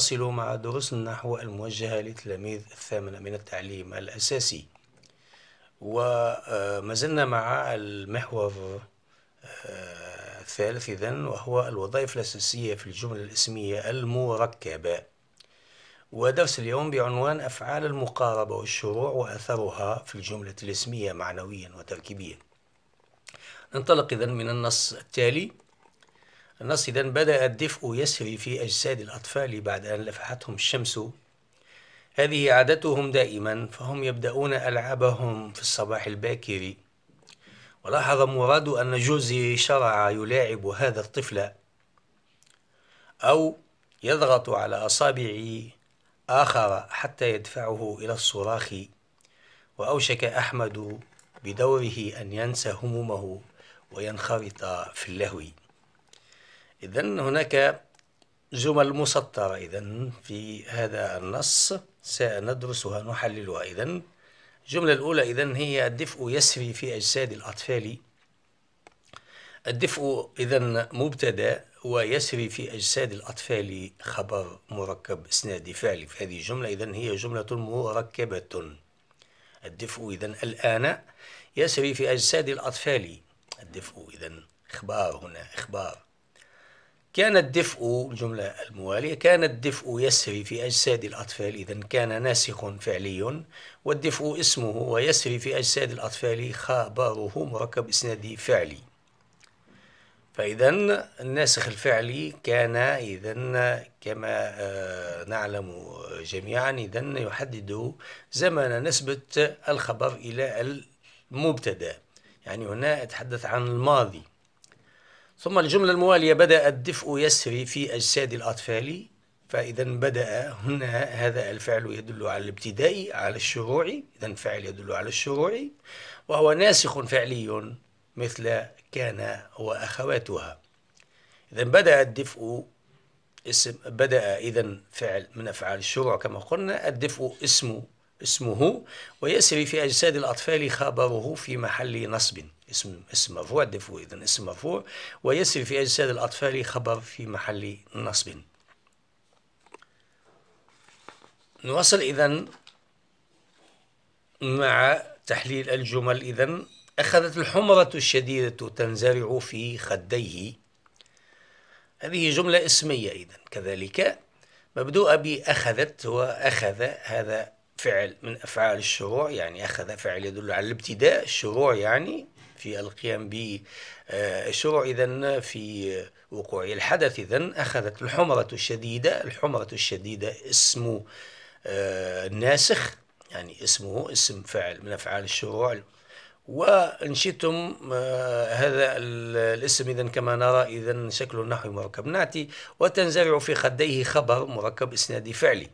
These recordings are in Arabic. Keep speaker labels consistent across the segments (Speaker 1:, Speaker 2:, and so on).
Speaker 1: نواصل مع دروس النحو الموجهة لتلاميذ الثامنة من التعليم الأساسي وما زلنا مع المحور آه، الثالث إذن وهو الوظائف الأساسية في الجملة الاسمية المركبة ودرس اليوم بعنوان أفعال المقاربة والشروع وأثرها في الجملة الاسمية معنويا وتركيبيا ننطلق إذن من النص التالي النص إذا بدأ الدفء يسري في أجساد الأطفال بعد أن لفحتهم الشمس هذه عادتهم دائما فهم يبدأون ألعابهم في الصباح الباكر ولاحظ مراد أن جوزي شرع يلاعب هذا الطفل أو يضغط على أصابع آخر حتى يدفعه إلى الصراخ وأوشك أحمد بدوره أن ينسى همومه وينخرط في اللهو إذا هناك جمل مسطرة إذا في هذا النص سندرسها نحللها إذا الجملة الأولى إذا هي الدفء يسري في أجساد الأطفال الدفء إذا مبتدأ ويسري في أجساد الأطفال خبر مركب إسناد فعلي في هذه الجملة إذا هي جملة مركبة الدفء إذا الآن يسري في أجساد الأطفال الدفء إذا إخبار هنا إخبار كان الدفء الجملة الموالية كان الدفء يسري في أجساد الأطفال إذا كان ناسخ فعلي والدفء اسمه ويسري في أجساد الأطفال خبره مركب إسنادي فعلي فإذا الناسخ الفعلي كان إذا كما آه، نعلم جميعا إذا يحدد زمن نسبة الخبر إلى المبتدأ يعني هنا أتحدث عن الماضي ثم الجملة الموالية بدأ الدفء يسري في أجساد الأطفال فإذا بدأ هنا هذا الفعل يدل على الابتدائي على الشروع إذا فعل يدل على الشروع وهو ناسخ فعلي مثل كان وأخواتها إذا بدأ الدفء اسم بدأ إذا فعل من أفعال الشروع كما قلنا الدفء اسم اسمه ويسري في أجساد الأطفال خبره في محل نصب اسم اسم مرفوع الدفوع إذا اسم مرفوع ويسري في أجساد الأطفال خبر في محل نصب نواصل إذا مع تحليل الجمل إذا أخذت الحمرة الشديدة تنزرع في خديه هذه جملة اسمية إذا كذلك مبدوءة بأخذت وأخذ هذا فعل من أفعال الشروع يعني أخذ فعل يدل على الابتداء الشروع يعني في القيام بالشروع إذا في وقوع الحدث إذا أخذت الحمرة الشديدة الحمرة الشديدة اسم آه، ناسخ يعني اسمه اسم فعل من أفعال الشروع وإن شئتم آه، هذا الاسم إذا كما نرى إذا شكل نحو مركب ناتي وتنزرع في خديه خبر مركب إسنادي فعلي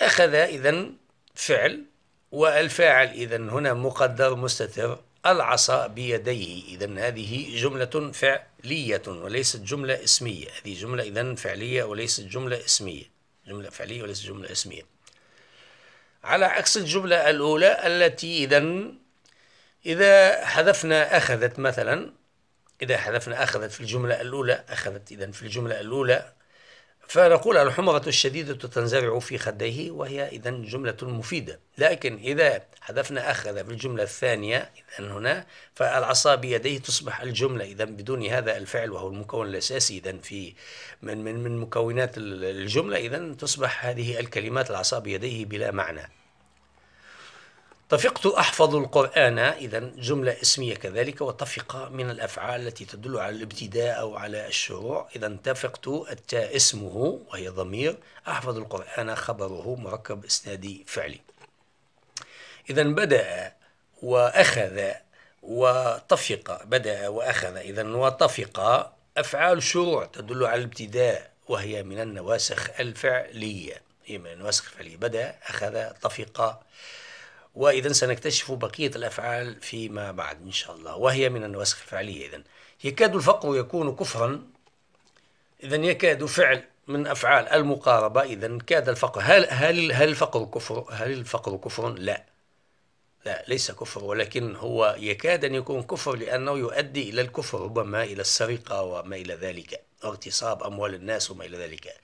Speaker 1: أخذ إذا فعل والفاعل إذا هنا مقدر مستتر العصا بيديه إذا هذه جملة فعلية وليست جملة اسمية هذه جملة إذا فعلية وليست جملة اسمية جملة فعلية وليست جملة اسمية على عكس الجملة الأولى التي إذا إذا حذفنا أخذت مثلا إذا حذفنا أخذت في الجملة الأولى أخذت إذا في الجملة الأولى فنقول الحمرة الشديدة تنزرع في خديه وهي إذا جملة مفيدة لكن إذا حذفنا أخذ في الجملة الثانية إذا هنا فالعصا بيديه تصبح الجملة إذا بدون هذا الفعل وهو المكون الأساسي إذا في من من من مكونات الجملة إذا تصبح هذه الكلمات العصا بيديه بلا معنى طفقت أحفظ القرآن إذا جملة اسمية كذلك وطفق من الأفعال التي تدل على الابتداء أو على الشروع إذا تفقت التاء اسمه وهي ضمير أحفظ القرآن خبره مركب إسنادي فعلي إذا بدأ وأخذ وطفق بدأ وأخذ إذا وطفق أفعال شروع تدل على الابتداء وهي من النواسخ الفعلية هي من النواسخ الفعلية بدأ أخذ طفق وإذا سنكتشف بقية الأفعال فيما بعد إن شاء الله وهي من النواسخ الفعلية إذا يكاد الفقر يكون كفرا إذا يكاد فعل من أفعال المقاربة إذا كاد الفقر هل هل هل الفقر كفر؟ هل الفقر كفر؟ لا لا ليس كفر ولكن هو يكاد أن يكون كفر لأنه يؤدي إلى الكفر ربما إلى السرقة وما إلى ذلك واغتصاب أموال الناس وما إلى ذلك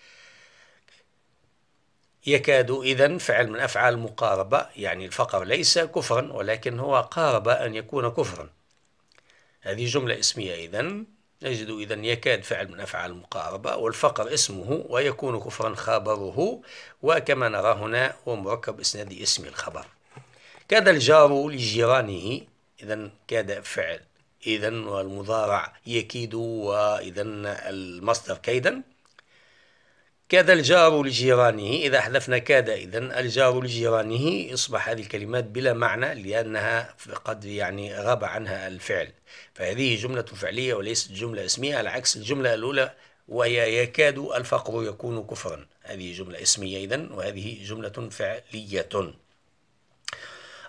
Speaker 1: يكاد إذا فعل من أفعال مقاربة يعني الفقر ليس كفرا ولكن هو قارب أن يكون كفرا هذه جملة اسمية إذا نجد إذا يكاد فعل من أفعال المقاربة والفقر اسمه ويكون كفرا خبره وكما نرى هنا هو مركب إسناد اسم الخبر كاد الجار لجيرانه إذا كاد فعل إذا والمضارع يكيد وإذا المصدر كيدا كاد الجار لجيرانه إذا حذفنا كاد إذا الجار لجيرانه أصبح هذه الكلمات بلا معنى لأنها قد يعني غاب عنها الفعل فهذه جملة فعلية وليست جملة اسمية على عكس الجملة الأولى وهي يكاد الفقر يكون كفرا هذه جملة اسمية إذا وهذه جملة فعلية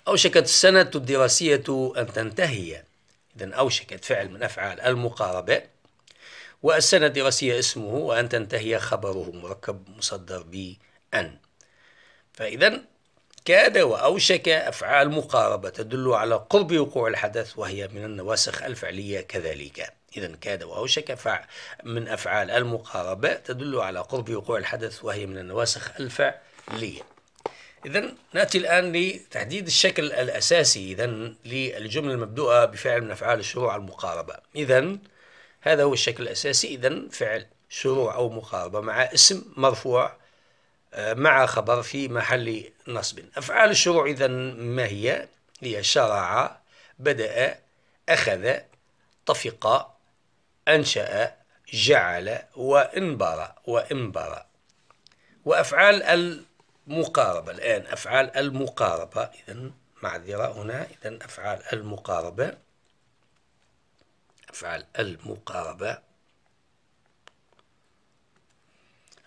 Speaker 1: أوشكت السنة الدراسية أن تنتهي إذا أوشكت فعل من أفعال المقاربة والسنة الدراسية اسمه وأن تنتهي خبره مركب مصدر ب أن فإذا كاد وأوشك أفعال مقاربة تدل على قرب وقوع الحدث وهي من النواسخ الفعلية كذلك إذا كاد وأوشك فع من أفعال المقاربة تدل على قرب وقوع الحدث وهي من النواسخ الفعلية إذا نأتي الآن لتحديد الشكل الأساسي إذا للجملة المبدوءة بفعل من أفعال الشروع المقاربة إذا هذا هو الشكل الأساسي إذا فعل شروع أو مقاربة مع اسم مرفوع آه، مع خبر في محل نصب أفعال الشروع إذا ما هي؟ هي شرع بدأ أخذ طفق أنشأ جعل وانبر وانبر وأفعال المقاربة الآن أفعال المقاربة إذا معذرة هنا إذا أفعال المقاربة أفعال المقاربة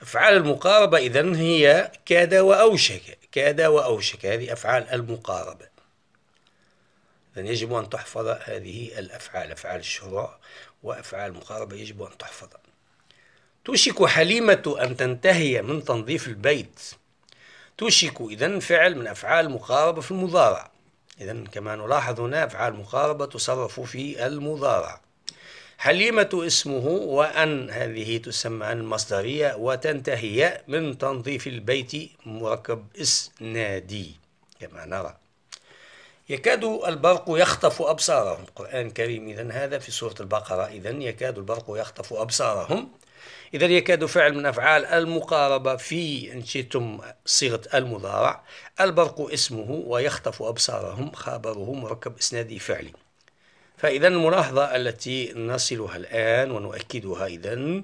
Speaker 1: أفعال المقاربة اذا هي كاد وأوشك كاد وأوشك هذه أفعال المقاربة اذا يجب أن تحفظ هذه الأفعال أفعال الشراء وأفعال المقاربة يجب أن تحفظ توشك حليمة أن تنتهي من تنظيف البيت توشك اذا فعل من أفعال المقاربة في المضارع إذا كما نلاحظ هنا أفعال المقاربه تصرف في المضارع حليمة اسمه وأن هذه تسمى المصدرية وتنتهي من تنظيف البيت مركب إسنادي كما نرى يكاد البرق يخطف أبصارهم القرآن الكريم إذا هذا في سورة البقرة إذا يكاد البرق يخطف أبصارهم إذا يكاد فعل من أفعال المقاربة في إن شئتم صيغة المضارع البرق اسمه ويخطف أبصارهم خابره مركب إسنادي فعلي فإذا الملاحظة التي نصلها الآن ونؤكدها إذا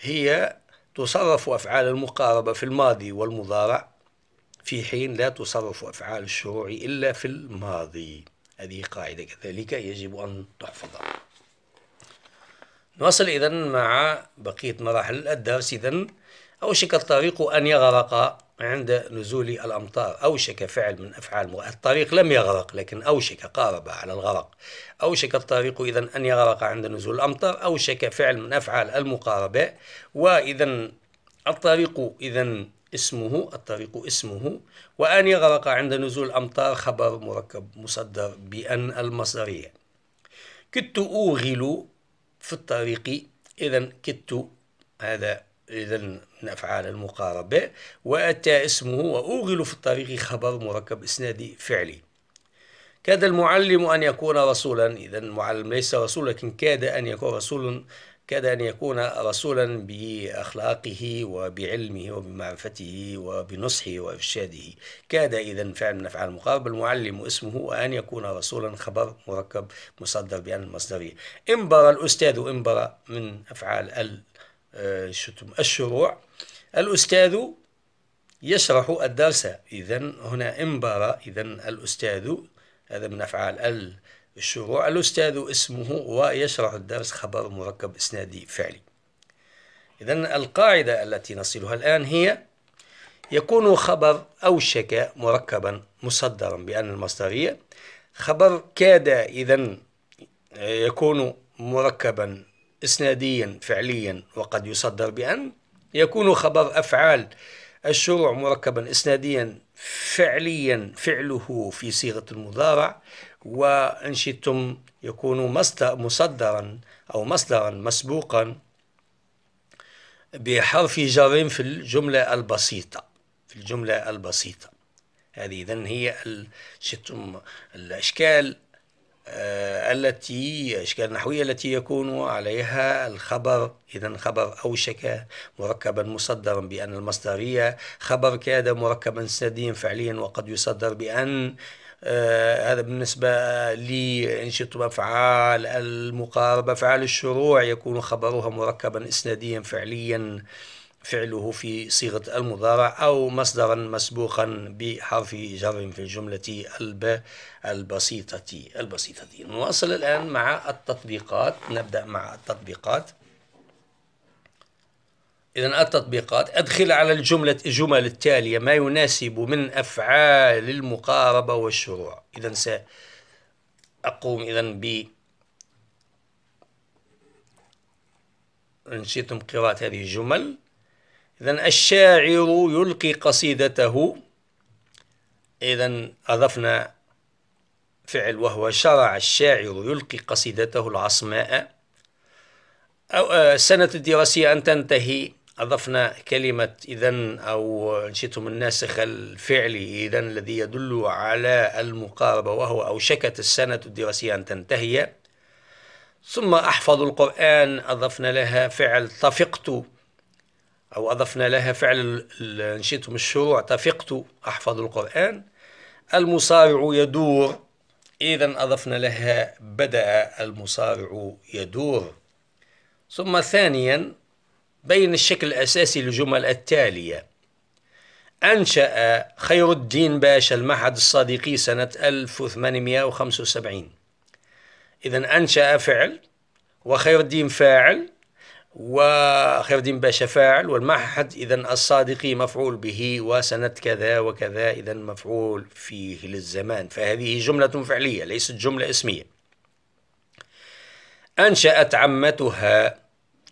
Speaker 1: هي تصرف أفعال المقاربة في الماضي والمضارع في حين لا تصرف أفعال الشروع إلا في الماضي هذه قاعدة كذلك يجب أن تحفظها نواصل إذا مع بقية مراحل الدرس إذا أوشك الطريق أن يغرق عند نزول الأمطار أوشك فعل من أفعال الطريق لم يغرق لكن أوشك قارب على الغرق أوشك الطريق إذا أن يغرق عند نزول الأمطار أوشك فعل من أفعال المقاربة وإذا الطريق إذا اسمه الطريق اسمه وأن يغرق عند نزول الأمطار خبر مركب مصدر بأن المصدرية كدت أوغل في الطريق إذا كدت هذا إذا من أفعال المقاربة وأتى اسمه وأوغل في الطريق خبر مركب إسنادي فعلي كاد المعلم أن يكون رسولا إذا المعلم ليس رسول لكن كاد أن يكون رسولا كاد أن يكون رسولا بأخلاقه وبعلمه وبمعرفته وبنصحه وإرشاده كاد إذا فعل من أفعال المقاربة المعلم اسمه وأن يكون رسولا خبر مركب مصدر بأن المصدرية انبر الأستاذ انبر من أفعال آه، شتم الشروع الأستاذ يشرح الدرس إذا هنا إمبارا إذا الأستاذ هذا من أفعال الشروع الأستاذ اسمه ويشرح الدرس خبر مركب إسنادي فعلي إذا القاعدة التي نصلها الآن هي يكون خبر أوشك مركبا مصدرا بأن المصدرية خبر كاد إذا آه، يكون مركبا إسناديا فعليا وقد يصدر بأن يكون خبر أفعال الشروع مركبا إسناديا فعليا فعله في صيغة المضارع وإن شئتم يكون مصدر مصدرا أو مصدرا مسبوقا بحرف جر في الجملة البسيطة في الجملة البسيطة هذه إذن هي شئتم الأشكال آه، التي أشكال نحوية التي يكون عليها الخبر إذا خبر أوشك مركبا مصدرا بأن المصدرية خبر كاد مركبا سنديا فعليا وقد يصدر بأن آه هذا بالنسبة لأنشطة أفعال المقاربة أفعال الشروع يكون خبرها مركبا إسناديا فعليا فعله في صيغة المضارع أو مصدرا مسبوقا بحرف جر في الجملة الب البسيطة البسيطة نواصل الآن مع التطبيقات نبدأ مع التطبيقات إذا التطبيقات أدخل على الجملة الجمل التالية ما يناسب من أفعال المقاربة والشروع إذا سأقوم إذا ب إن قراءة هذه الجمل إذا الشاعر يلقي قصيدته إذا أضفنا فعل وهو شرع الشاعر يلقي قصيدته العصماء أو السنة آه، الدراسية أن تنتهي أضفنا كلمة إذا أو إن الناسخ الفعلي إذا الذي يدل على المقاربة وهو أوشكت السنة الدراسية أن تنتهي ثم أحفظ القرآن أضفنا لها فعل طفقت أو أضفنا لها فعل نشيتم الشروع تفقت أحفظ القرآن المصارع يدور إذا أضفنا لها بدأ المصارع يدور ثم ثانيا بين الشكل الأساسي للجمل التالية أنشأ خير الدين باشا المعهد الصادقي سنة 1875 إذا أنشأ فعل وخير الدين فاعل وخير الدين باشا فاعل والمعهد إذا الصادقي مفعول به وسنة كذا وكذا إذا مفعول فيه للزمان فهذه جملة فعلية ليست جملة اسمية أنشأت عمتها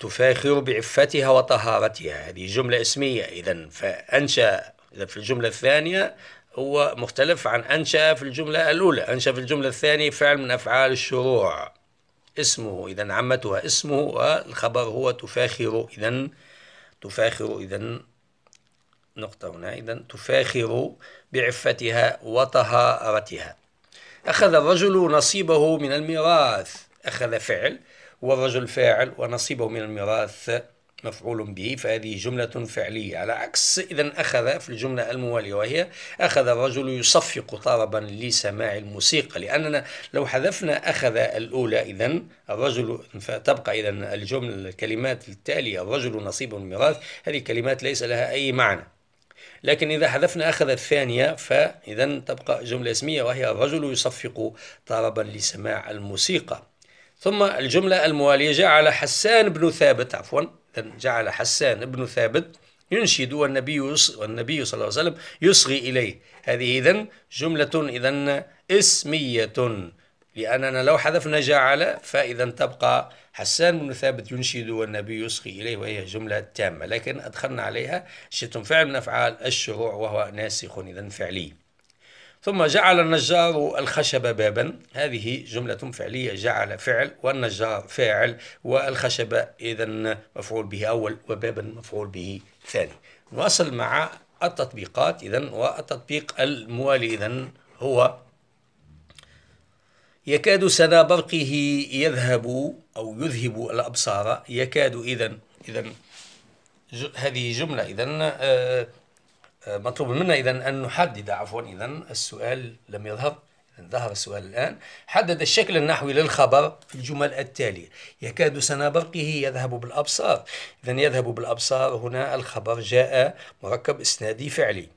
Speaker 1: تفاخر بعفتها وطهارتها هذه جملة اسمية إذا فأنشأ إذا في الجملة الثانية هو مختلف عن أنشأ في الجملة الأولى أنشأ في الجملة الثانية فعل من أفعال الشروع اسمه إذا عمتها اسمه والخبر هو تفاخر إذا تفاخر إذا نقطة هنا إذا تفاخر بعفتها وطهارتها أخذ الرجل نصيبه من الميراث أخذ فعل والرجل فاعل ونصيبه من الميراث مفعول به فهذه جملة فعلية على عكس إذا أخذ في الجملة الموالية وهي أخذ الرجل يصفق طربا لسماع الموسيقى لأننا لو حذفنا أخذ الأولى إذا الرجل فتبقى إذا الجملة الكلمات التالية الرجل نصيب الميراث هذه كلمات ليس لها أي معنى لكن إذا حذفنا أخذ الثانية فإذا تبقى جملة اسمية وهي الرجل يصفق طربا لسماع الموسيقى ثم الجملة الموالية جاء على حسان بن ثابت عفوا جعل حسان بن ثابت ينشد والنبي والنبي صلى الله عليه وسلم يصغي إليه هذه اذا جملة اذا اسمية لأننا لو حذفنا جعل فإذا تبقى حسان بن ثابت ينشد والنبي يصغي إليه وهي جملة تامة لكن أدخلنا عليها شئتم فعل من أفعال الشروع وهو ناسخ إذا فعلي ثم جعل النجار الخشب بابا هذه جملة فعلية جعل فعل والنجار فاعل والخشب إذا مفعول به أول وبابا مفعول به ثاني نواصل مع التطبيقات إذا والتطبيق الموالي إذا هو يكاد سنا برقه يذهب أو يذهب الأبصار يكاد إذا إذا هذه جملة إذا آه، آه، مطلوب منا إذا أن نحدد عفوا إذا السؤال لم يظهر ظهر السؤال الآن حدد الشكل النحوي للخبر في الجمل التالية يكاد سنا برقه يذهب بالأبصار إذا يذهب بالأبصار هنا الخبر جاء مركب إسنادي فعلي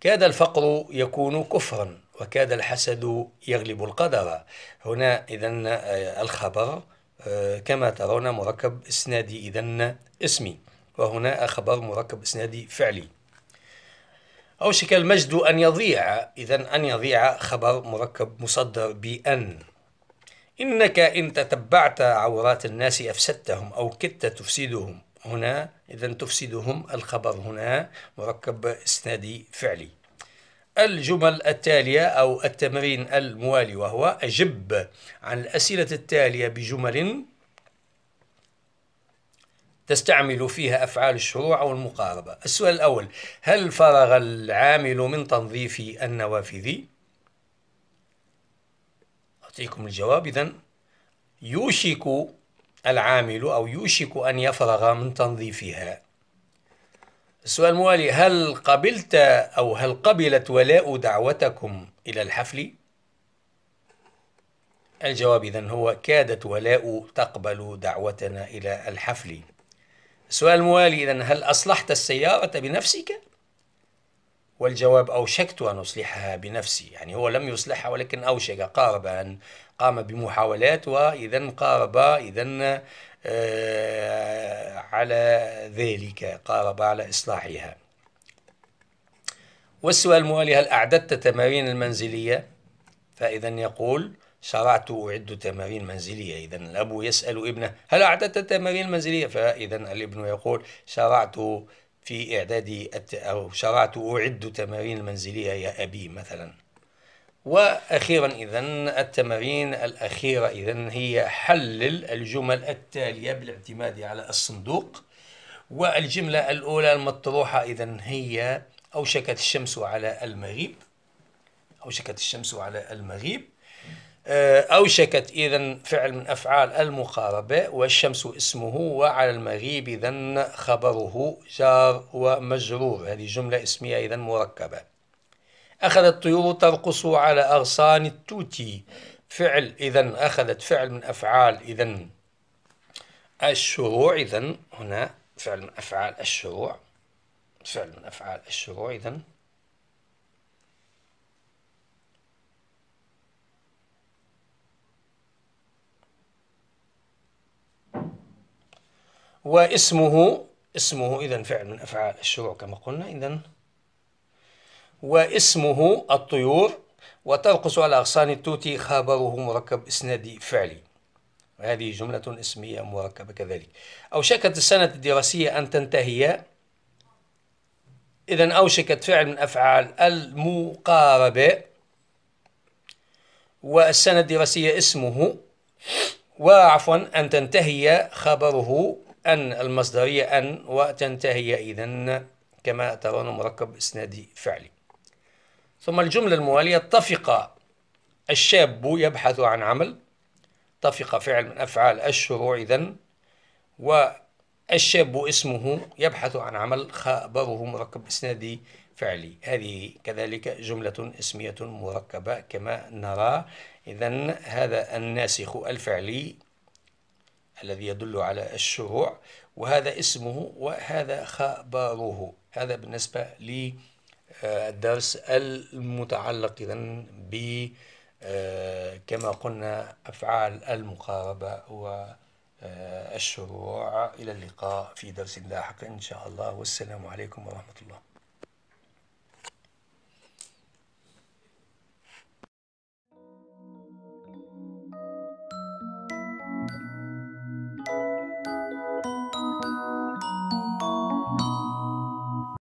Speaker 1: كاد الفقر يكون كفرا وكاد الحسد يغلب القدر هنا إذا آه، الخبر آه، كما ترون مركب إسنادي إذا اسمي وهنا خبر مركب إسنادي فعلي أوشك المجد أن يضيع إذا أن يضيع خبر مركب مصدر بأن إنك إن تتبعت عورات الناس أفسدتهم أو كدت تفسدهم هنا إذا تفسدهم الخبر هنا مركب إسنادي فعلي الجمل التالية أو التمرين الموالي وهو أجب عن الأسئلة التالية بجمل تستعمل فيها أفعال الشروع أو المقاربة السؤال الأول هل فرغ العامل من تنظيف النوافذ؟ أعطيكم الجواب إذا يوشك العامل أو يوشك أن يفرغ من تنظيفها السؤال الموالي هل قبلت أو هل قبلت ولاء دعوتكم إلى الحفل؟ الجواب إذن هو كادت ولاء تقبل دعوتنا إلى الحفل السؤال الموالي إذا هل أصلحت السيارة بنفسك؟ والجواب أوشكت أن أصلحها بنفسي يعني هو لم يصلحها ولكن أوشك قارب أن قام بمحاولات وإذا قارب إذا آه، على ذلك قارب على إصلاحها والسؤال الموالي هل أعددت تمارين المنزلية؟ فإذا يقول شرعت أعد تمارين منزلية إذا الأب يسأل ابنه هل أعددت تمارين منزلية فإذا الابن يقول شرعت في إعداد الت... أو شرعت أعد تمارين منزلية يا أبي مثلا وأخيرا إذا التمارين الأخيرة إذا هي حلل الجمل التالية بالاعتماد على الصندوق والجملة الأولى المطروحة إذا هي أوشكت الشمس على المغيب أوشكت الشمس على المغيب آه، أوشكت إذا فعل من أفعال المقاربة والشمس اسمه وعلى المغيب إذا خبره جار ومجرور هذه جملة اسمية إذا مركبة أخذت الطيور ترقص على أغصان التوتي فعل إذا أخذت فعل من أفعال إذا الشروع إذا هنا فعل من أفعال الشروع فعل من أفعال الشروع إذا واسمه اسمه إذا فعل من أفعال الشروع كما قلنا إذا واسمه الطيور وترقص على أغصان التوت خبره مركب إسنادي فعلي وهذه جملة اسمية مركبة كذلك أوشكت السنة الدراسية أن تنتهي إذا أوشكت فعل من أفعال المقاربة والسنة الدراسية اسمه وعفوا أن تنتهي خبره أن المصدرية أن وتنتهي إذا كما ترون مركب إسنادي فعلي ثم الجملة الموالية اتفق الشاب يبحث عن عمل اتفق فعل من أفعال الشروع إذا والشاب اسمه يبحث عن عمل خبره مركب إسنادي فعلي هذه كذلك جملة اسمية مركبة كما نرى إذا هذا الناسخ الفعلي الذي يدل على الشروع وهذا اسمه وهذا خبره هذا بالنسبة للدرس المتعلق إذن ب آه، كما قلنا أفعال المقاربة والشروع إلى اللقاء في درس لاحق إن شاء الله والسلام عليكم ورحمة الله